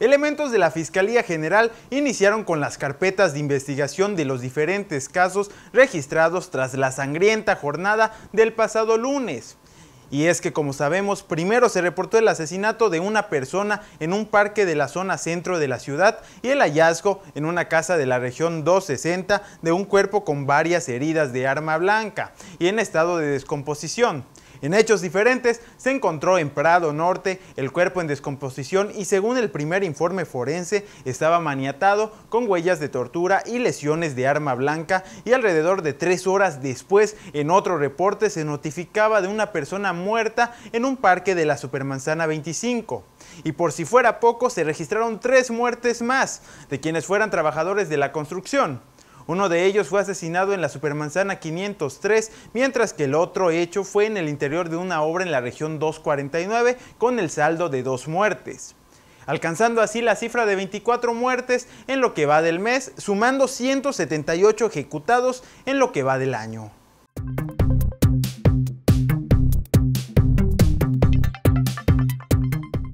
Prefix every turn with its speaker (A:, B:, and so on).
A: Elementos de la Fiscalía General iniciaron con las carpetas de investigación de los diferentes casos registrados tras la sangrienta jornada del pasado lunes. Y es que como sabemos, primero se reportó el asesinato de una persona en un parque de la zona centro de la ciudad y el hallazgo en una casa de la región 260 de un cuerpo con varias heridas de arma blanca y en estado de descomposición. En hechos diferentes, se encontró en Prado Norte el cuerpo en descomposición y según el primer informe forense, estaba maniatado con huellas de tortura y lesiones de arma blanca y alrededor de tres horas después, en otro reporte, se notificaba de una persona muerta en un parque de la Supermanzana 25. Y por si fuera poco, se registraron tres muertes más, de quienes fueran trabajadores de la construcción. Uno de ellos fue asesinado en la Supermanzana 503, mientras que el otro hecho fue en el interior de una obra en la región 249 con el saldo de dos muertes alcanzando así la cifra de 24 muertes en lo que va del mes, sumando 178 ejecutados en lo que va del año.